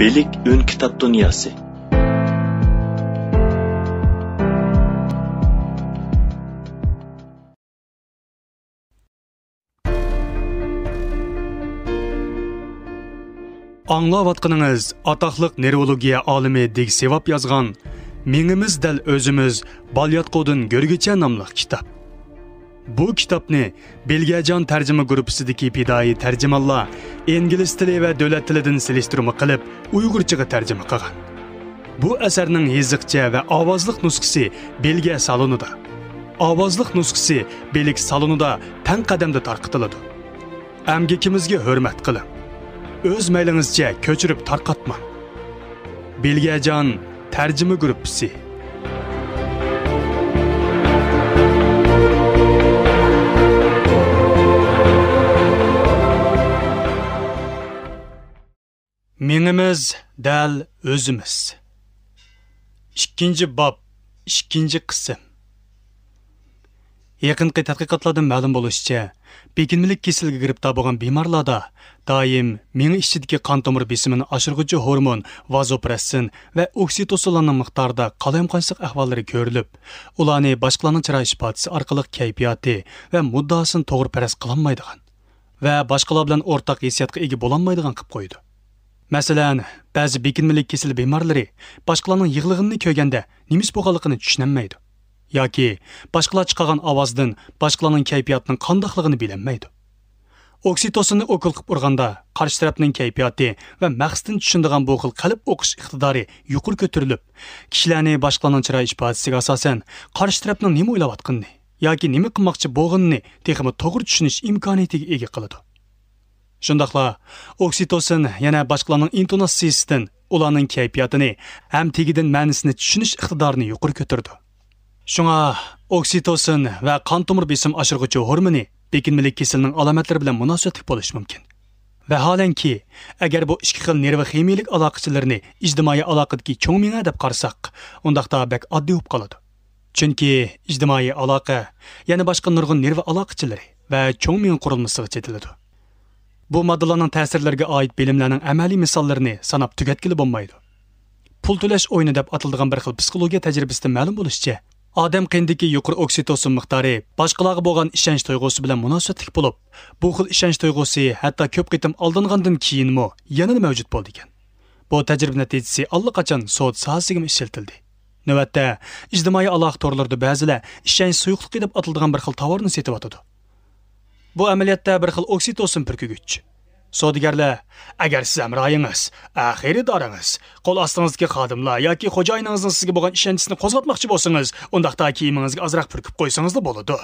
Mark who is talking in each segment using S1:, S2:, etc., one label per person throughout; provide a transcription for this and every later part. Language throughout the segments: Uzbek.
S1: Bilik Ün Kitap Dünyası Аңлаватқаныңыз атақлық нейрология алымы Дик Севап язған «Меңіміз дәл өзіміз Балятқодың көргече» намлық кітап. bu kitobni belgiyajon tarjima guruhisidagi pidoyi tarjimonlar ingliz tili va davlat tilidan selishtirma qilib uyg'urchaga tarjima qilgan bu asarning yeziqcha va ovozliq nusxasi belgiya salonida ovozliq nusxasi belik salonida tan qadamda tarqitiladi amgikimizga hurmat qiling o'z maylingizcha ko'chirib tarqatmang belgiyajon tarjima guruhisi Меніміз дәл өзіміз. Ишкенче бап, ишкенче қысым. Якынкы тадқиқатлардан мәлім болышча, бекінмілік кеселге кіріп болған бемарларда дайым мең ішідікі қан томыр бесімін ашырғычы гормон вазопрессин вә мұқтарда қалайым қалаймқансық әхвалары көріліп, ұланы башқыланың чырай сипатысы арқылы кайфияты вә мұддасын тоғыр пәрәс қыланмайдыған вә башқалар ортақ хиссиятқа егі боланмайдыған қып қойды. Мәсәлән, бәзі бекінмелік кесіл беймарлары башқаларның йығылығынны көгенде неміс болғалықыны түшінәммейді. Яки башқалар чықаған аваздың башқаларның кәйпиятының қандақлығыны білінмейді. Oksitosini o'qil qilib urganda qarshi tarafning ва va maqsadini tushunadigan bu xil qalb o'qish iqtidori yuqori ko'tarilib, kishilarni boshqalarning chiroy ifodasiga asosan qarshi tarafning nima o'ylayotganini yoki nima qilmoqchi bo'lganini texmi to'g'ri tushunish imkoniyatiga ega qiladi. Шындақла, окситосин яна boshqalarning intonatsiyasidan ularning kayfiyatini ham tegidan ma'nisini tushunish iqtidorini yuqori ko'tardi. Шуңа oksitosin va qon tomir besim oshirg'uchi гормоны bekinmalik keselining alomatlari bilan munosabatli bo'lishi mumkin. Vaholanki, agar bu ikki xil nerv ximiyalik aloqachilarini ijtimoiy aloqadagi cho'ng deb карасак, undaqda oddiy bo'lib qoladi. Chunki ijtimoiy aloqa, yana boshqa nurg'un нерв aloqachilari va bu moddalarning ta'sirlariga oid bilimlarning amaliy misollarini sanab tugatgili bo'lmaydi pul to'lash o'yini deb atiladigan bir xil psixologiya tajribasidan ma'lum bo'lishicha odam qindiki yuqori oksitosin miqdori boshqalarga bo'lgan ishonch tuyg'usi bilan munosabatlik bo'lib bu xil ishonch tuyg'usi hatto ko'p qitim oldingandan keyinmi yana mavjud bo'ldi ekan bu tajriba natijasi allaqachon sod sohasiga ishlatildi navbatda ijtimoiy aloqa to'rlarida ba'zilar ishonch suyuqligi deb atiladigan bir xil tovarni otadi Bu amaliyotda bir xil oksitosin purkugich. Sodigarlar, agar siz amroyingiz, axiridoringiz, qo'l ostingizdagi xodimlar yoki xo'jayiningizning sizga bo'lgan ishonchini qo'zg'atmoqchi bo'lsangiz, undaqda kiyimingizga ozroq purkib qo'ysangiz bo'ladi,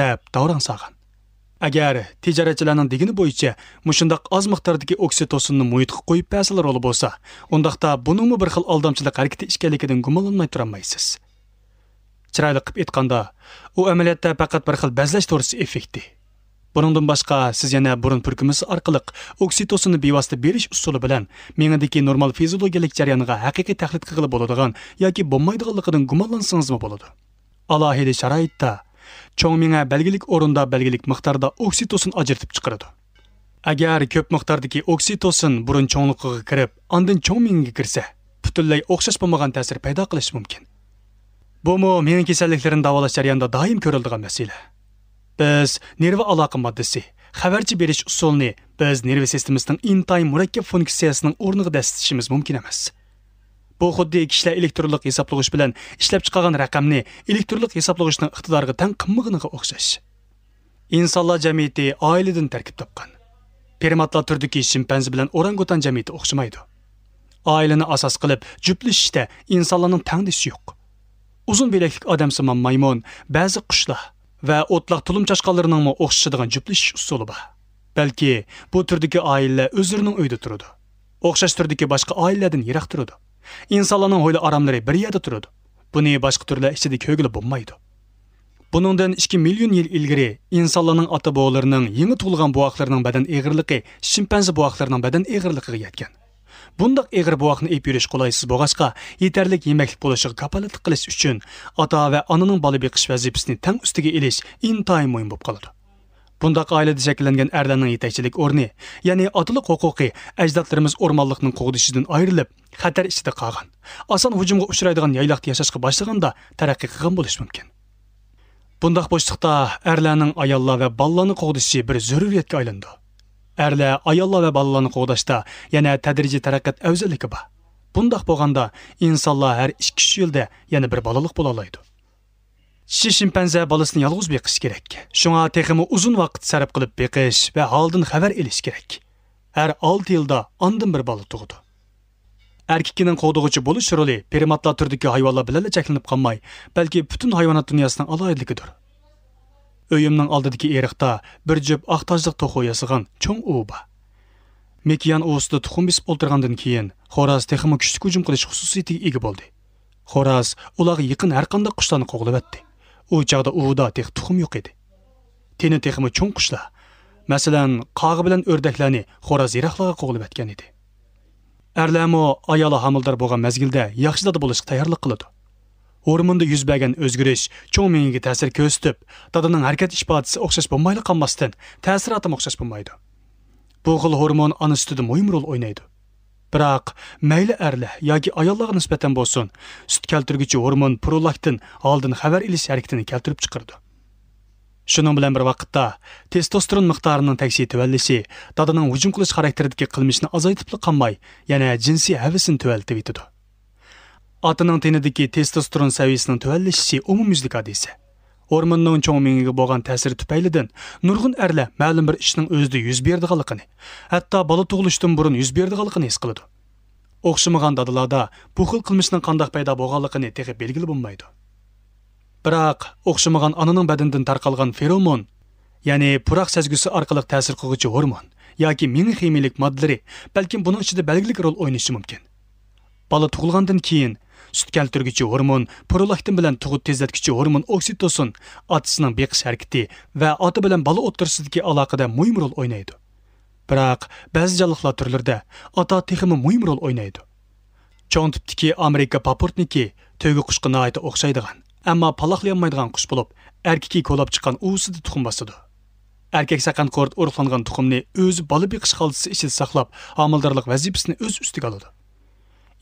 S1: deb davron saqan. Agar tijoratchilarning digini bo'yicha mushundaq oz miqdordagi oksitosinni muhitga qo'yib ta'sir roli bo'lsa, undaqda buningmi bir xil aldamchilik harakati ishkanligidan gumonlanmay turolmaysiz. Chiroyli qilib aytganda, u amaliyotda faqat bir xil bazlash to'g'risi effekti Buningdan boshqa siz yana burun purkimiz orqali oksitosinni bevosita berish usuli bilan mengidagi normal fiziologiyalik jarayonga haqiqiy tahlil qilib bo'ladigan yoki bo'lmaydiganligidan gumonlansangizmi bo'ladi. Alohida sharoitda cho'ng menga belgilik o'rinda belgilik miqdorda oksitosin ajratib chiqaradi. Agar ko'p miqdordagi oksitosin burun cho'ngligiga kirib, ondan cho'ng menga kirsa, butunlay o'xshash bo'lmagan ta'sir paydo qilishi mumkin. Bu mu mening kasalliklarni davolash jarayonida doim ko'riladigan masala. Biz nerva aloqa moddasi, xabarchi berish usulini biz nerva tizimimizning intayin murakkab funksiyasining o'rniga dastishimiz mumkin emas. Bu xuddi kishilar elektronlik hisoblagich bilan ishlab chiqargan raqamni elektronlik hisoblagichning iqtidoriga tang qilmaganiga o'xshash. Insonlar jamiyati oiladan tarkib topgan. Primatlar turdagi shimpanz bilan orangutan jamiyati o'xshamaydi. Oilani asos qilib juplashishda insonlarning tangdishi yo'q. Uzun belaklik odamsimon maymun, ba'zi qushlar va o'tlaq tulum chashqanlariningmi o'xshashadigan juplashish usuli bor balki bu turdagi oilalar o'zlarining uyida turadi o'xshash turdagi boshqa oilalardan yiroq turadi insonlarning ho'yli oromlari bir yerda turadi buni boshqa turlar ichida ko'gilib bo'lmaydi Buningdan 2 million yil ilgari insonlarning ota-bobolarining yangi tug'ilgan buvoqlarining badan eg'irligi shimpanza buvoqlarining badan eg'irligiga yetgan. Бұндақ егір бұақын епереш қолайсыз болғашқа, етерлік емәкілік болашығы қапалеттік қылес үшін ата әуі анының балы бекіш вәзіпісіне тәң үстіге елес интайым ойын боп қалады. Бұндақ айлады жәкіленген әрләнің етәйшілік орны, яны атылық оқуқи әждатларымыз ормалықның қоғдышыдың айрылып, қатар ішіді қаған. Асан ұжымға ұшырайдыған яйлақты яшашқы башлығанда тәрәкі қыған болыш мүмкін. Бұндақ бойшықта әрләнің аялла вә балланы қоғдышы бір зүрір етке айлынды. Әрлә аялла ва балаларны кудашта яна тәдриҗи тараккат әвзәлеге бар. Бундак булганда инсанлар һәр 2-3 елда яна бер балалык була алайды. Киши шимпанзе баласын ялгыз бекиш керек. Шуңа техимы узун вакыт сарып кылып бекиш ва алдын хәбәр элиш керек. Һәр 6 елда андан бер бала тугыды. Erkekinin qoğduğucu buluş rolü primatlar türdeki hayvanlar bilen çeklenip kalmay, belki bütün hayvanat dünyasının alaylıkıdır. Өйімнің алдыдыки еріқта бір жіп ақтаждық тоқу ясыған чоң ұба. Мекиян уысты тұқым бесіп кейін, Хораз текімі күштік үжім қылыш құсусетіге егі болды. Хораз ұлағы еқін әрқанда құштаны қоғылып әтті. У чағда ууда тек тұқым жоқ еді. Тені текімі чоң құшла. Мәселен, қағы білен өрдәкләні Хораз ирақлаға қоғылып әткен еді. Әрләмі аялы хамылдар болған мәзгілде яқшыдады болышық таярлық қылыды. Hormonda yuz bergan o'zgarish cho'ng miyaga ta'sir ko'rsatib, dadaning harakat ifodasi o'xshash bo'lmayli qolmasdan, ta'sirati o'xshash bo'lmaydi. Bu xil hormon ona sutida muhim rol o'ynaydi. Biroq mayli erlar yoki ayollarga nisbatan bo'lsin, sut keltirguchi hormon prolaktin oldin xabar ilish harakatini keltirib chiqardi. shuning bilan bir vaqtda testosteron miqdorining тәкси төвәллеше даданың һөҗүм кылыш характеридәге кылмышны азайтып калмай, яна җинси хәвесен төвәлтеп итә. атының тенидеги тестостерон сәвиясинин төвәнлешиши умумйүзлүк адиси Hormonның чоң меңеге болған тәсір түпәйліден нұрғын әрлі мәлім бір ішінің өзді yüz берді қалықыны, әтта бала тұғылыштың бұрын yüz берді қалықыны ес қылыды. Оқшымыған дадылада бұл қыл қылмышының қандақ пайда болғалықыны тегі белгілі болмайды. Бірақ оқшымыған ананың бәдінден тарқалған феромон, яғни пұрақ сәзгісі арқылық тәсір қылғычы гормон, яки меңі химиялық маддалары, бәлкім бұның ішінде белгілік рөл ойнышы мүмкін. Бала туғылғандан кейін sut keltirguchi hormon, prolaktin bilan tug'ut tezlatguchi hormon oksitosin otasining beqish harakati va ota bilan bola o'tirisidagi aloqada muhim rol o'ynaydi. Biroq ba'zi jonliqlar turlarida ota teximi muhim rol o'ynaydi. Cho'ng tipdagi Amerika paportniki to'yga qushqa noyata o'xshaydigan, ammo palaqlanmaydigan qush bo'lib, erkakki ko'lab chiqqan uvsida tuxum bosadi. erkak saqan qort urflangan tuxumni o'zi bola beqish holatisi ichida saqlab, homiladorlik vazifasini o'z ustiga oladi.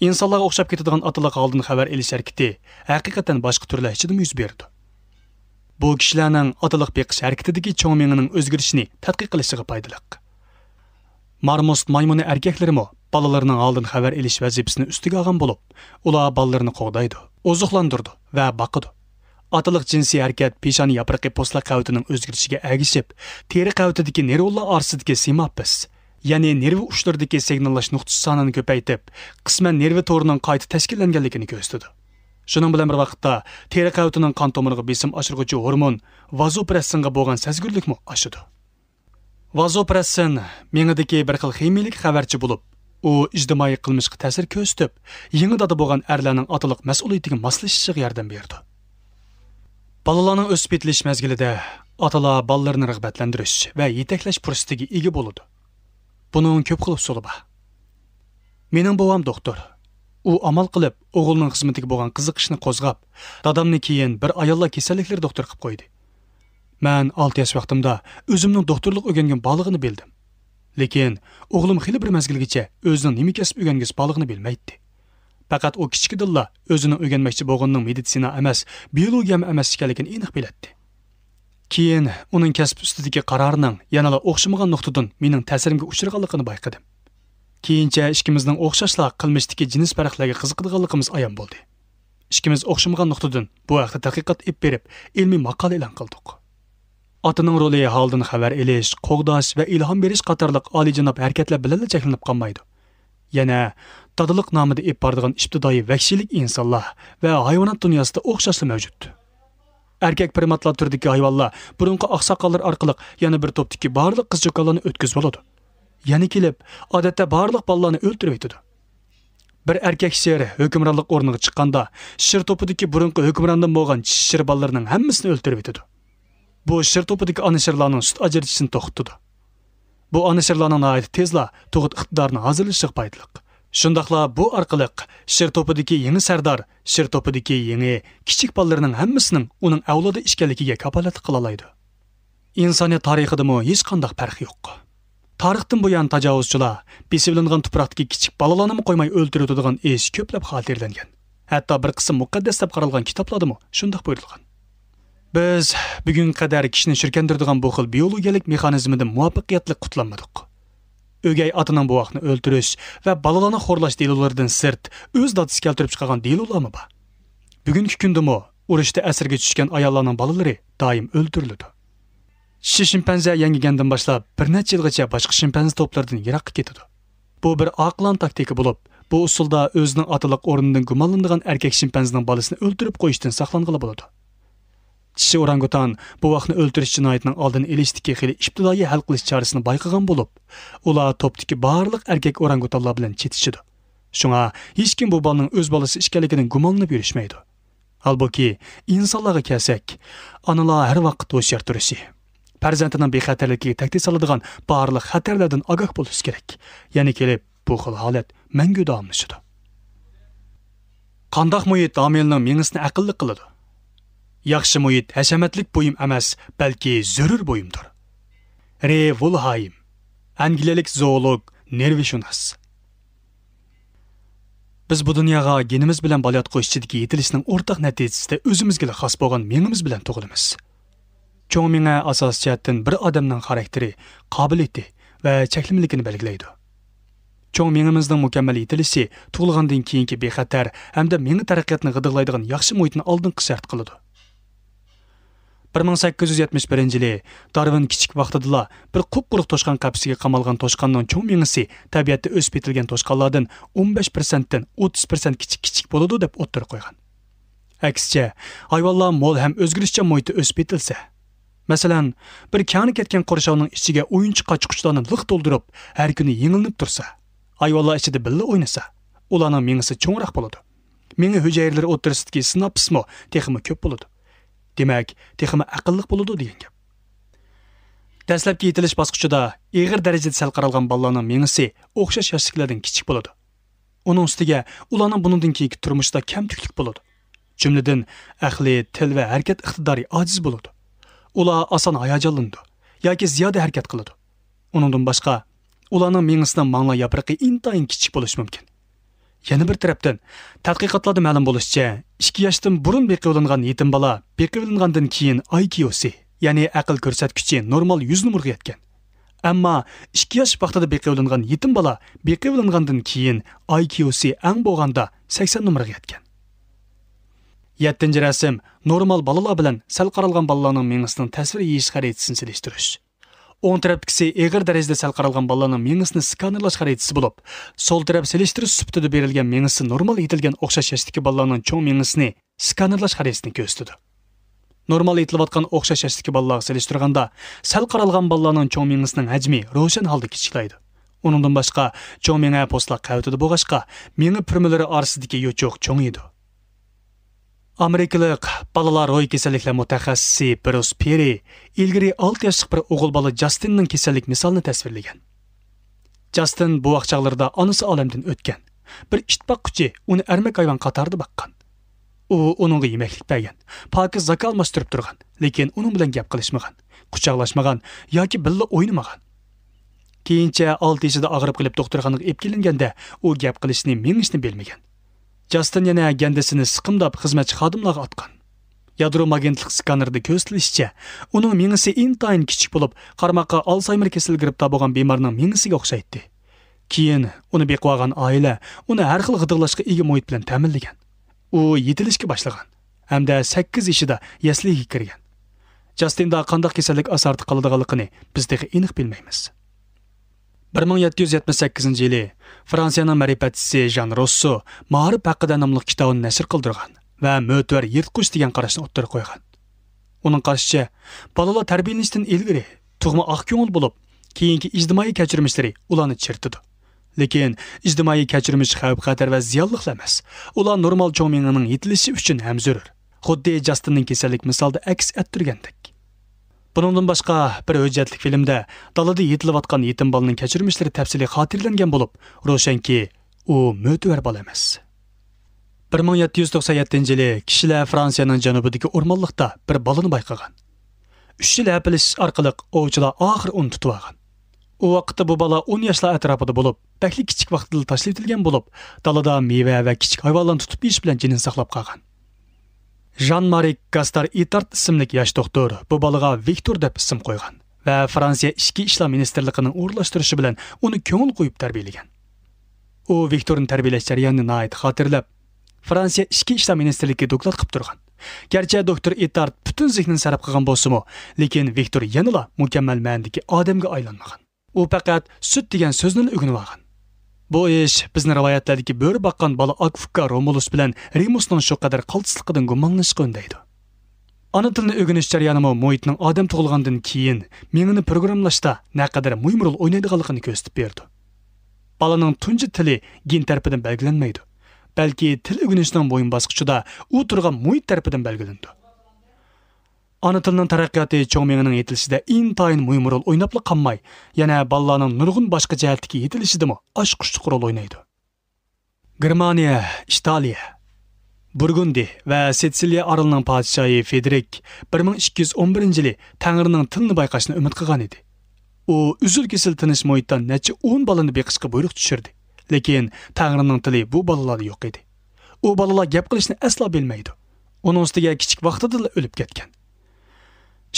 S1: insonlarga o'xshab ketadigan ataliq oldin xabar elish harakati haqiqatdan boshqa turlar ichida yuz berdi bu kishilarning ataliq beqish harakatidagi cho'ng mengining o'zgarishini tadqiq qilishiga foydaliq marmost maymuni erkaklarimi bolalarning oldin xabar elish vazifasini ustiga olgan bo'lib ular balalarni qo'g'daydi oziqlantirdi va boqidi ataliq jinsiy harakat peshona yapraqi po'sla qavitining o'zgarishiga agishib teri qavitidagi nervlar orasidagi simoppis ya'ni nervi uchlaridagi signallash nuqtasi sonini ko'paytib qisman nervi to'rining qayta tashkillanganligini ko'rsatadi shuning bilan bir vaqtda teri qavitining qon tomiriga besim oshirguvchi gormon vazopressinga bo'lgan sezgirlikmi oshadi vazopressin bir xil ximiyalik xabarchi bo'lib u ijtimoiy qilmishga ta'sir ko'rsatib yangi bo'lgan arlarning otaliq mas'uliyatiga yordam berdi bolalarning o'sib yetilish mezgilida otalar bolalarni rag'batlantirish va yetaklash fursatiga ega Bunun ko'p xil usuli bor. Mening bovam doktor. U amal qilib, o'g'lining xizmatiga bo'lgan qiziqishni qo'zg'ab, dadamni keyin bir ayolla kasalliklar doktor qilib qo'ydi. Men 6 yosh vaqtimda o'zimning doktorlik o'rgangan balig'ini bildim. Lekin o'g'lim xili bir mazgilgacha o'zining nima kasb o'rgangisi balig'ini bilmaydi. Faqat u kichkidilla o'zini o'rganmoqchi bo'lganning meditsina emas, biologiya emas ekanligini aniq biladi. Keyin uning kasb ustidagi qarorining yanada o'xshamagan nuqtadan mening ta'sirimga uchraganligini bayqadim. Keyincha ikkimizning o'xshashla qilmishdagi jins farqlarga qiziqadiganligimiz ayon bo'ldi. Ikkimiz o'xshamagan nuqtadan bu haqda tadqiqot ib berib, ilmiy maqola e'lon qildik. otining roli holdan xabar elish, qo'g'dash va ilhom berish qatorliq olijanob harakatlar bilan cheklanib qolmaydi. Yana dadiliq nomida ib bordigan ibtidoiy vahshiylik insonlar va hayvonot dunyosida o'xshashli mavjud erkek primatlar türdeki hayvanlar burunqi oqsoqollar arkalık, yani bir topdiki barliq qiz cho'konlarni o'tkazib oladi yana kelib odatda barliq bolalarni o'ldirib aytadi bir erkek şehri hükümranlık o'rniga çıkanda, şir to'pidagi burunqi hukmrondan bo'lgan shir bolalarning hammasini o'ldirib aytadi bu shir to'pidagi ona shirlarning sut ajratishini to'xtatadi bu ana ait tezla toğıt iqtidorini hazırlı foydaliq Шындақла бұ арқылық шыр топыдеке еңі сәрдар, шыр топыдеке еңі кішік балдарының әммісінің оның әулады ішкәлікеге капалат қылалайды. Инсаны тарихыды мұ қандақ пәрқи жоқ. Тарихтың бұян тажауызшыла, бесівленген тұпырақты балаланы мұ қоймай тұдыған еш көплеп қалтерденген. Әтті бір қысым мұқаддестап деп қаралған мұ шындақ бұйырылған. Біз бүгін қадар кішінің шүркендірдіған бұл биологиялық биологиялық механизмді етлік құтламадық өгей атынан буакны өлтүрүш ва балаларны хорлаш делулардан сырт өз датысы келтирип чыгарган делулармы ба? Бүгінгі күндүмү ұрышты әсірге түшкен аялларнын балалары дайым өлтүрүлөдү киши шимпанзе яңгигенден башлап бір нәт жылғыча башқы шимпанзе топлардың ерақы кетуді. Бұ бір ақылан тактика болып, бұ ұсылда өзінің атылық орындың гуманландыган әркек шимпанзенин баласын өлтіріп қойыштың сақланғылы болады. kishi orangutan bu vaqtni o'ldirish jinoyatining oldini ilishdiki xili ibtidoiy hal qilish chorasini bayqagan bo'lib ular to'pdagi barliq erkak orangutanlar bilan chetishidi shunga hech kim bu bolaning o'z bolasi ekanligini gumonlab yurishmaydi albuki insonlarga kelsak onalar har vaqt o'zgar turishi farzandining bexatarligiga tahdid soladigan barliq xatarlardan ogoh bo'lishi kerak ya'ni kelib bu xil holat mangu davomlashadi qandoq muhit omilning mengisini aqlli qiladi Yaxşı muhit həşəmətlik buyum emas, belki zörür buyumdur. R. Woolheim, Angliyalik zoolog, nervishunos. Biz bu dunyoga genimiz bilan balyatqu ichidagi yetilishning o'rtaq natijasida o'zimizga xos bo'lgan mengimiz bilan tug'ilamiz. Cho'ng menga asos jihatdan bir odamning xarakteri, qobiliyati va cheklimligini belgilaydi. Cho'ng mengimizning mukammal yetilishi tug'ilgandan keyingi bexatar hamda menga taraqqiyotni g'idig'laydigan yaxshi muhitni oldin qisart qiladi. 1871 ming sakkiz yuz yetmish birinchi yili darvin kichik vaqtidala bir qup quruq to'shqan qapsiga qamalgan to'shqanning cho'ng mingisi tabiatda o'sib ketilgan to'shqanlardan o'n besh persentdan o'ttiz persent kichik kichik bo'ladi deb o'ttirib qo'ygan aksicha hayvonlar mo'l ham o'zgarishcha muhitda o'sib ketilsa masalan bir kani ketgan qurshovning ichiga o'yinchi qochquchlarni liq to'ldirib har kuni yengilnib tursa hayvonlar ichida billa o'ynasa ularning mingisi cho'ngroq bo'ladi mingi hujayralari o'tirisidagi sinapsmi texmi ko'p bo'ladi demak texmi aqlliq bo'ladi degan gap dastlabki yetilish bosqichida eg'ir darajada sal qaralgan bolalarning mengisi o'xshash yoshliklardan kichik bo'ladi uning ustiga ularning bunidan keyingi turmushida kamtuklik bo'ladi jumladan aqli til va harakat iqtidori ojiz bo'ladi ular oson hayajonlandi yoki ziyoda harakat qiladi uningdan boshqa ularning mengisidan mangla yapraqi intayin kichik bo'lishi mumkin Яны бір тараптан тадқиқатлады мәлім болышча, 2 яштан бұрын беке оланған етім бала, беке оланғандын кейін IQC, яны әқіл көрсәт күчі нормал 100 нұмырғы еткен. Әмма 2 яш бақтады беке оланған етім бала, беке оланғандын кейін IQC әң болғанда 80 нұмырғы еткен. Яттын жерәсім, нормал балыла білін сәл қаралған балыланың меңісінің тәсір ешқар етісін сілештіріш оң тараптыкиси эгер дарежеде сәл каралган баланын меңисин сканерлаш харитасы болуп сол тарап селештіріс сүптіді берилген меңісі нормал этилген окшош яштыки баланын чоң меңісіні сканерлаш харитасыны көрсөтүдү Нормал этилип аткан окшош яштыки балаларға селештирганда сәл каралган баланын чоң меңісінің ажми рошен алды кичиклайды. Оныңдан башка чоң меңі постла кабытыды болғашқа, меңі пүрмөлөрү арсыздыки ечоқ чоң еді. Amerikalik balalar ro'y kasalliklar mutaxassisi Bruce Perry ilgari 6 yoshli bir o'g'il bola Justinning kasallik misolini tasvirlagan. Justin bu vaqt chog'larida onasi olamdan o'tgan. Bir itboqquchi uni armak hayvon qatorida baqqan. U uningga yemeklik bergan, pokiz zaka almashtirib turgan, lekin uning bilan gap qilishmagan, quchoqlashmagan yoki billa o'ynamagan. Keyincha 6 yoshida og'rib qilib doktorxonaga epkilinganda u gap qilishni, mengishni bilmagan. Джастин яна agendesini сықымдап xizmatchi xodimlarga atgan. Ядро агентлік сканерді көрсетілішчә, оның меңісі интайын кичік болып, қармаққа алсаймыр кесіл грипта болған беймарның меңісіге ұқсайтты. Кейін, оны бекуаған айла, оны әрқыл ғыдырлашқы иге мойт білін тәмілдеген. О, етілішке башлаған. Әмді 8 да есліге кірген. Жастинда қандақ кесілік асарты қалыдығалықыны біздегі еніқ білмейміз. 1778 yili Fransiyaның ma'rifatchisi Жан Rosso Ma'rif haqida nomli kitobni nashr қылдырған va mo'tabar yirtqich деген qarashni o'ttirib қойған. Оның қаршыча, балалар тәрбиеленіштен елгірі, тұғымы ақ көңіл болып, кейінгі издімайы кәчірміштері ұланы чертіді. Лекен, издімайы кәчірміш қауіп қатар вә зиялық ләмәс. Ұлан нормал чоңменінің етіліші үшін әмзөрір. Құдды Джастинның кеселік мысалды әкс әттіргендік. Bunundan başqa bir hüccətlik filmdə dalada yetilayotqan yetim balının keçirmişləri təfsili xatirlənən olub, roşanki u mötəbər bala emas. 1797-ci il kişilər Fransiyanın cənubudakı ormanlıqda bir balını bayqagan. 3 il əpiliş arqalıq ovçular axır onu tutub alğan. O vaqtda bu bala 10 yaşlar ətrafında olub, bəlkə kiçik vaxtında təşlif edilən olub, dalada meyvə və kiçik heyvanları tutub yeyiş bilan cinini saxlab qalğan. жан марик гастар итарт ismlik yosh doktor bu balaga Viktor deb ism qo'ygan va Fransiya ichki ishlar ministrligining o'rinlashtirishi bilan uni ko'ngil qo'yib tarbiyalagan. U Viktorni tarbiyalash jarayonini nihoyat xotirlab, Fransiya ichki ishlar ministrligiga doklad qilib turgan. Gerçi doktor Itard bütün zihnini sarf qilgan bolsa-mu, lekin Viktor yanıla mukammal ma'nodagi odamga aylanmagan. U faqat sut degan so'zni o'rganib olgan. Бу эш бизнең рәвайәтләрдәге бөр баққан бала Акфка Ромулус білен Римусның шу қадар калтыслыгыдан гуманлышкы өндәйде. Аны телне өгенеш чарыянымы Мойтның адам кейін, кийин меңне программалашта қадар мөһим роль уйнадыганлыгын көрсәтеп берді. Баланың тунҗи тілі ген тарафыдан билгеленмәйде. Бәлки тіл өгенешнең бойын баскычында у турган мөһим тарафыдан билгеленде. Ana tilining taraqqiyoti cho'ngmengining etilishida intayin muhim rol o'ynabli qolmay, yana bolalarning nurg'un boshqa jihatdagi yetilishidimi oshqushliq rol o'ynaydi. Germaniya, Italiya, Burgundi va Sitsiliya orolining podshohi Federik 1211-yili Tangrining tilni bayqashni umid qilgan edi. U uzil-kesil tinish muhitdan necha 10 balani beqishga buyruq tushirdi. Lekin Tangrining tili bu balalarda yo'q edi. U balalar gap qilishni aslo bilmaydi. Uning ustiga kichik vaqtida o'lib ketgan.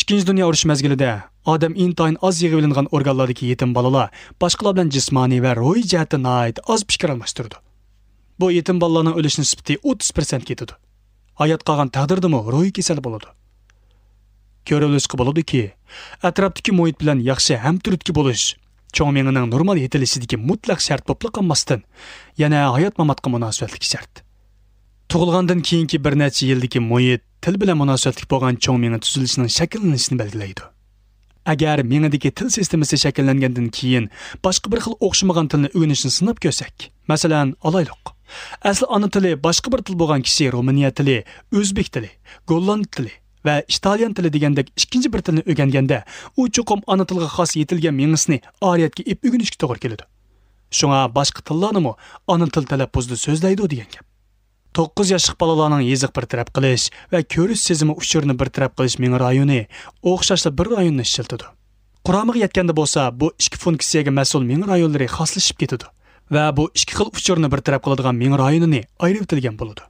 S1: ikkinchi dunyo urushi mezgilida odam intayin oz yig'ib ilingan organlardagi yetim bolalar boshqalar bilan jismoniy va ruhiy jihatda nihoyat oz fikr almashtirdi bu yetim bolalarning o'lish nisbati 30 prosent ketadi hayot qolgan taqdirdami ruhiy kasal bo'ladi ko'rilishqi bo'ladiki atrofdagi muhit bilan yaxshi ham turtki bo'lish cho'ng mengining normal yetilishidagi mutlaq shart bo'lib qolmasdan yana hayot mamatga munosabatli shart tug'ilgandan keyingi bir necha yildagi muhit til bilan munosabatlik bo'lgan cho'ng miya tuzilishining shakllanishini belgilaydi agar miyadagi til sistemasi shakllangandan keyin boshqa bir xil o'xshamagan tilni o'rganishni sinab ko'rsak masalan olaylik asli ona tili boshqa bir til bo'lgan kishi ruminiya tili o'zbek tili golland tili va italyan tili degandek ikkinchi bir tilni o'rganganda u cho'qim ona tilga xos yetilgan miyasini oriyatga ep o'rganishga to'g'ri keladi shunga boshqa tillarnimi ona til talaffuzda so'zlaydi degan gap 9 yaşlıq balalarının yeziq bir tərəf qilish va ko'rish sezimi uçurunu bir tərəf qilish ming rayoni oxşaşlı bir rayonni ishiltadi. Quramıq yetkəndə bo'lsa, bu ikki funksiyaga mas'ul ming rayonlari xoslashib ketadi va bu ikki xil uchurni bir tərəf qiladigan ming rayonini ayirib etilgan bo'ladi.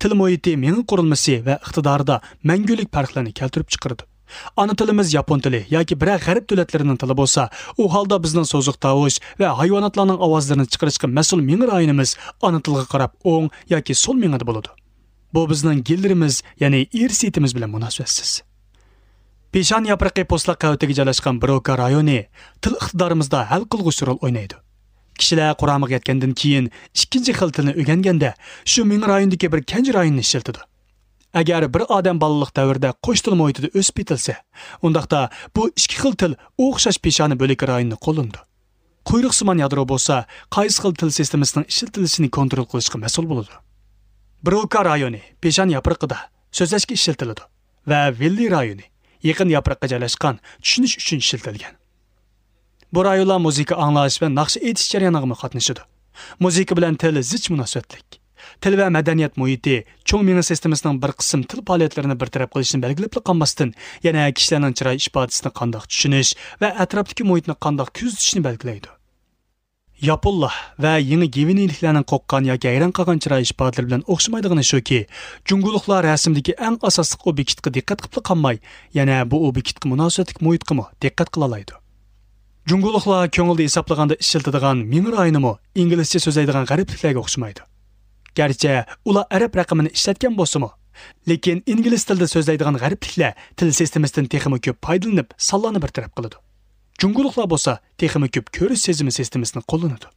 S1: Til muhiti ming qurilmasi va iqtidorida məngülük farqlarni keltirib çıxırdı. Ana tilimiz yapon tili yoki biror g'arb davlatlarining tili bo'lsa, u holda bizning so'ziq tovush va hayvonotlarning ovozlarini chiqarishga mas'ul ming aynimiz ana tilga qarab o'ng yoki sol mingida bo'ladi. Bu bizning gildirimiz, ya'ni irsiyatimiz bilan munosabatsiz. peshon yapraqi po'stlaq qavatiga joylashgan Broka rayoni til iqtidorimizda hal qilg'uch rol o'ynaydi. Kishilar Qur'onga yetgandan keyin ikkinchi xil tilni o'rganganda shu ming rayondagi bir kanji rayonni ishlatadi. agar bir odam bolalik davrida qo'sh til muhitida o'sib ketilsa undaqda bu ikki xil til o'xshash peshani bo'lak rayonni qo'lindi quyruqsimon yadro bo'lsa qaysi xil til sistemasining ishiltilishini kontrol qilishga mas'ul bo'ladi broka rayoni peshan yaproqida so'zlashki ishiltiladi va villi rayoni yaqin yaproqqa joylashgan tushunish uchun ishlatilgan. bu rayonlar musiqa anglash va naqsh etish jarayoniga qatnashadi musiqa bilan til zich munosabatlik til va madaniyat muhiti cho'ng miya sistemasining bir qism til faoliyatlarini bartaraf qilishni belgilab qolmasdan yana kishilarning chiroy ifodasini qandoq tushunish va atrofdagi muhitni qandoq kuzatishni belgilaydi Yapullah və yeni giviniliklərin qoqqan yoki ayran qalған chiroy isbotlari bilan o'xshamaydigani shuki junguliqlar rasmdagi eng asosli obyektga diqqat qilib qolmay yana bu obyektga munosabatlik muhitqimi diqqat qila oladi junguliqlar ko'ngilda hisoblaganda ishiltadigan ming rayinimi inglizcha so'zlaydigan g'aribliklarga o'xshamaydi garchi ular arab raqamini ishlatgan bo'lsimi lekin ingliz tilida so'zlaydigan g'arbliklar til sistemasidan texmi ko'p foydalanib sallani bartaraf qiladi junguliqlar bo'lsa texmi ko'p ko'rish sezimi sistemasini qo'llanadi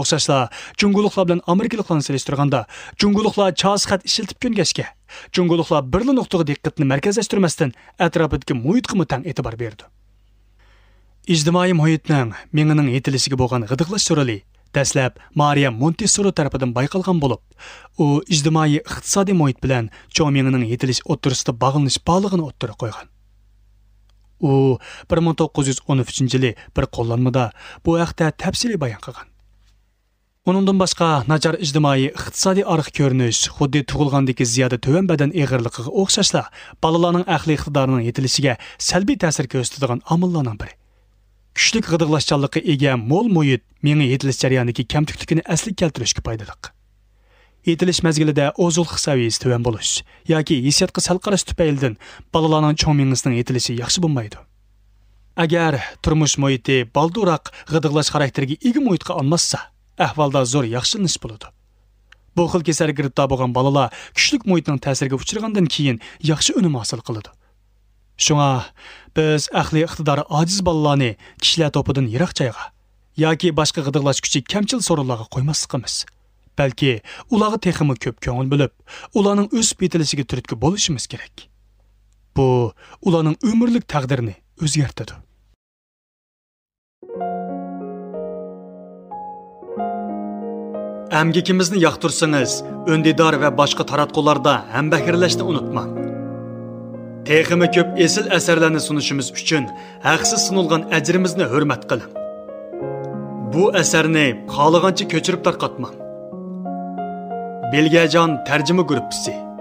S1: o'xshashla junguliqlar bilan amerikaliklarni solishtirganda junguliqlar chas xat ishiltib ko'ngashga junguliqlar birli nuqtaga diqqatni markazlashtirmasdan atrofidagi muhitga tang e'tibor berdi ijtimoiy muhitning mening yetilishiga bo'lgan g'idiqlash sorali dastlab Мария Монтесоро тарапынан байқалған болып, u ижтимаи иқтисодий мұхит билан чоң меңінің етіліш отырысында балығын отыра қойған. U 1913 жылы бір qo'llanmada бұл haqda тәпсілі баян қылған. Оныңдан басқа, nachar ижтимаи iqtisodiy арық ko'rinish xuddi туғылғандегі зияда төвен badan иғырлығыға o'xshashla bolalarning ahli iqtidorining yetilishiga salbiy ta'sir ko'rsatadigan omillarning бірі. kuchlik g'idiqlashchanlikqa ega mo'l muhit menga yetilish jarayonidagi kamtuklikini asliga keltirishga foydaliq yetilish mezgilida ozulq saviyasi tuvan bo'lish yoki hissiyotga sal qarash tufaylidan balalarning cho'ng mengisining yetilishi yaxshi bo'lmaydi agar turmush muhiti balduraq g'idiqlash xarakteriga ega muhitga almassa ahvolda zo'r yaxshilanish bo'ladi bu xil kasalga giribdor bo'lgan balalar kuchlik muhitning ta'siriga uchragandan keyin yaxshi unum hosil qiladi Шуңа biz aqliy iqtidori ojiz bolalarni kishilar to'pidan yiroq joyga yoki boshqa g'idirlash kuchi kamchil so'rovlarga qo'ymasligimiz balki ularga texmi ko'p ko'ngil bo'lib ularning o'sib yetilishiga turtki bo'lishimiz kerak bu ularning umrlik taqdirini o'zgartiradi amgikimizni yoqtirsangiz o'ndidor va boshqa taratqularda ham bahirlashni teximi ko'p esil asarlarni sunishimiz uchun haqsiz sinilgan ajrimizni hurmat qiling bu asarni xohlagancha ko'chirib tarqatmang belgajon tarjima gruppasi